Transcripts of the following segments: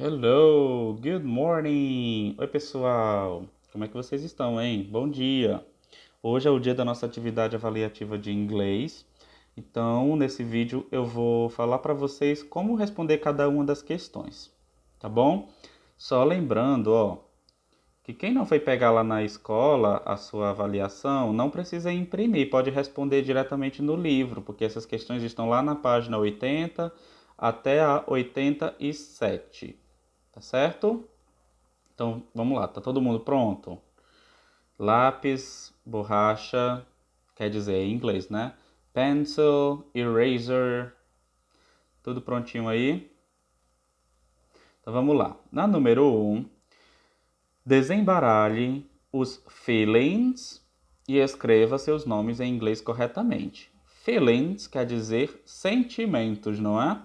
Hello, good morning. Oi, pessoal. Como é que vocês estão, hein? Bom dia. Hoje é o dia da nossa atividade avaliativa de inglês. Então, nesse vídeo eu vou falar para vocês como responder cada uma das questões, tá bom? Só lembrando, ó, que quem não foi pegar lá na escola a sua avaliação, não precisa imprimir, pode responder diretamente no livro, porque essas questões estão lá na página 80 até a 87 tá certo? Então, vamos lá, tá todo mundo pronto? Lápis, borracha, quer dizer em inglês, né? Pencil, eraser, tudo prontinho aí? Então vamos lá. Na número 1, um, desembaralhe os feelings e escreva seus nomes em inglês corretamente. Feelings quer dizer sentimentos, não é?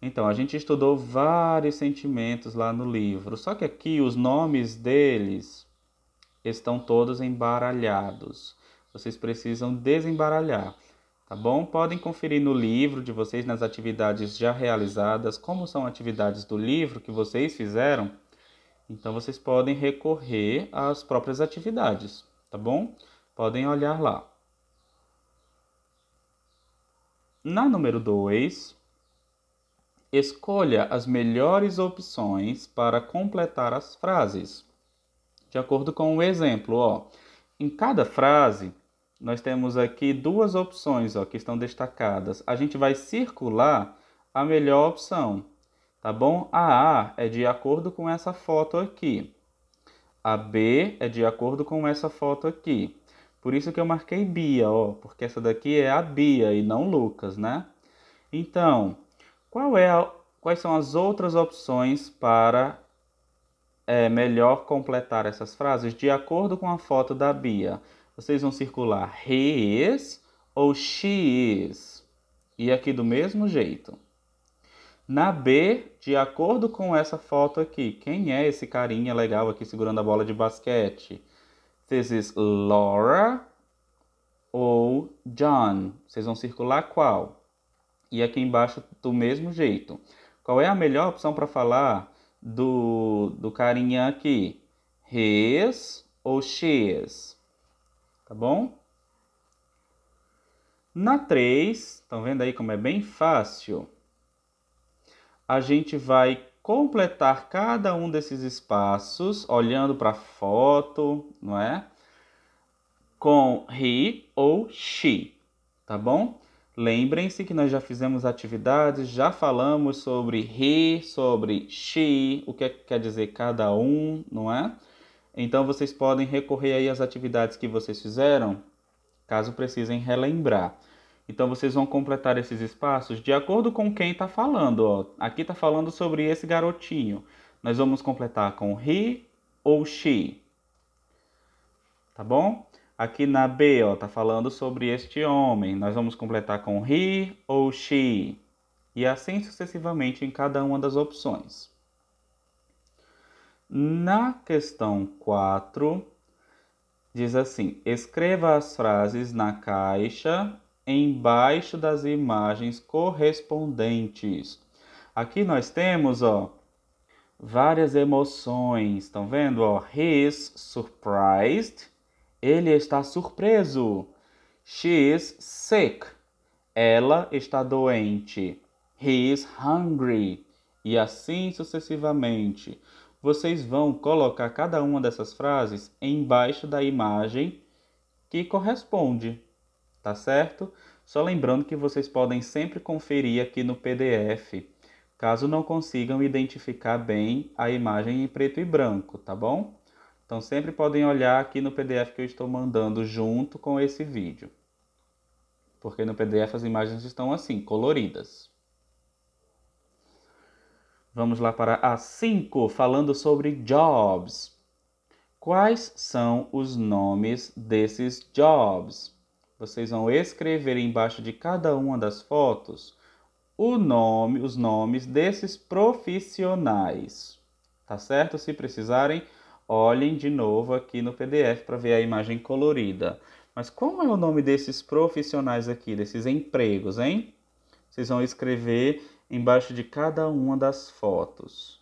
Então, a gente estudou vários sentimentos lá no livro, só que aqui os nomes deles estão todos embaralhados. Vocês precisam desembaralhar, tá bom? Podem conferir no livro de vocês, nas atividades já realizadas, como são atividades do livro que vocês fizeram. Então, vocês podem recorrer às próprias atividades, tá bom? Podem olhar lá. Na número 2, Escolha as melhores opções para completar as frases. De acordo com o exemplo, ó, em cada frase nós temos aqui duas opções ó, que estão destacadas. A gente vai circular a melhor opção, tá bom? A A é de acordo com essa foto aqui. A B é de acordo com essa foto aqui. Por isso que eu marquei Bia, ó, porque essa daqui é a Bia e não Lucas, né? Então, é a, quais são as outras opções para é, melhor completar essas frases? De acordo com a foto da Bia, vocês vão circular he is ou she is. E aqui do mesmo jeito. Na B, de acordo com essa foto aqui, quem é esse carinha legal aqui segurando a bola de basquete? This is Laura ou John. Vocês vão circular qual? e aqui embaixo do mesmo jeito. Qual é a melhor opção para falar do, do carinha aqui? His ou she's? Tá bom? Na 3, estão vendo aí como é bem fácil? A gente vai completar cada um desses espaços olhando para a foto, não é? Com he ou she, tá bom? Lembrem-se que nós já fizemos atividades, já falamos sobre he, sobre she, o é que quer dizer cada um, não é? Então vocês podem recorrer aí às atividades que vocês fizeram, caso precisem relembrar. Então vocês vão completar esses espaços de acordo com quem está falando. Ó. Aqui está falando sobre esse garotinho. Nós vamos completar com he ou she. Tá bom? Aqui na B, ó, tá falando sobre este homem. Nós vamos completar com he ou she. E assim sucessivamente em cada uma das opções. Na questão 4, diz assim: escreva as frases na caixa embaixo das imagens correspondentes. Aqui nós temos, ó, várias emoções. Estão vendo? Ó, he is surprised. Ele está surpreso. She is sick. Ela está doente. He is hungry. E assim sucessivamente. Vocês vão colocar cada uma dessas frases embaixo da imagem que corresponde, tá certo? Só lembrando que vocês podem sempre conferir aqui no PDF, caso não consigam identificar bem a imagem em preto e branco, tá bom? Então sempre podem olhar aqui no PDF que eu estou mandando junto com esse vídeo. Porque no PDF as imagens estão assim, coloridas. Vamos lá para a 5, falando sobre jobs. Quais são os nomes desses jobs? Vocês vão escrever embaixo de cada uma das fotos o nome, os nomes desses profissionais. Tá certo? Se precisarem, olhem de novo aqui no PDF para ver a imagem colorida. Mas como é o nome desses profissionais aqui, desses empregos, hein? Vocês vão escrever embaixo de cada uma das fotos.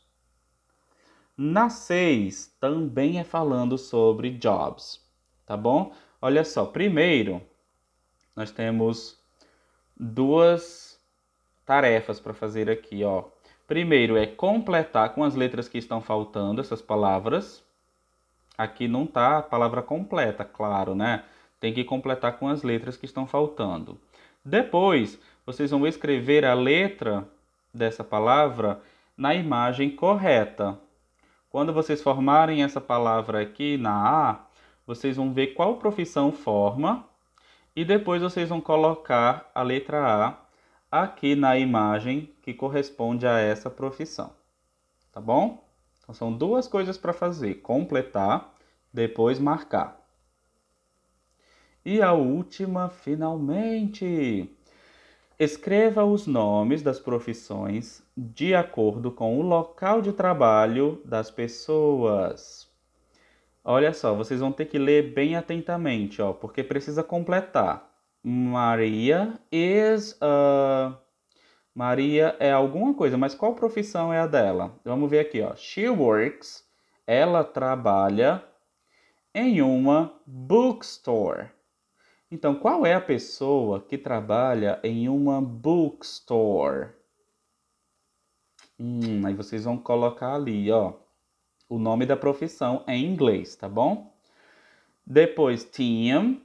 Na 6 também é falando sobre jobs, tá bom? Olha só, primeiro nós temos duas tarefas para fazer aqui, ó. Primeiro é completar com as letras que estão faltando essas palavras. Aqui não está a palavra completa, claro, né? Tem que completar com as letras que estão faltando. Depois, vocês vão escrever a letra dessa palavra na imagem correta. Quando vocês formarem essa palavra aqui na A, vocês vão ver qual profissão forma e depois vocês vão colocar a letra A aqui na imagem que corresponde a essa profissão. Tá bom? Então, são duas coisas para fazer: completar, depois marcar. E a última, finalmente! Escreva os nomes das profissões de acordo com o local de trabalho das pessoas. Olha só, vocês vão ter que ler bem atentamente, ó, porque precisa completar. Maria is a ah, Maria é alguma coisa, mas qual profissão é a dela? Vamos ver aqui, ó. She works, ela trabalha em uma bookstore. Então, qual é a pessoa que trabalha em uma bookstore? Hum, aí vocês vão colocar ali, ó, o nome da profissão em inglês, tá bom? Depois, Tim,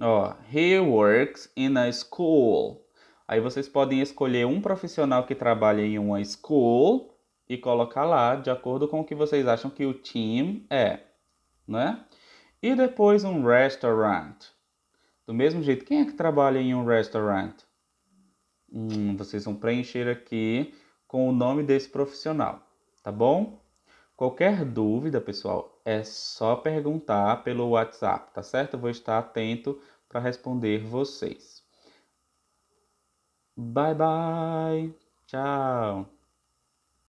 ó, he works in a school. Aí vocês podem escolher um profissional que trabalha em uma school e colocar lá de acordo com o que vocês acham que o team é, né? E depois um restaurant. Do mesmo jeito, quem é que trabalha em um restaurant? Hum, vocês vão preencher aqui com o nome desse profissional, tá bom? Qualquer dúvida, pessoal, é só perguntar pelo WhatsApp, tá certo? Eu vou estar atento para responder vocês. Bye bye. Tchau.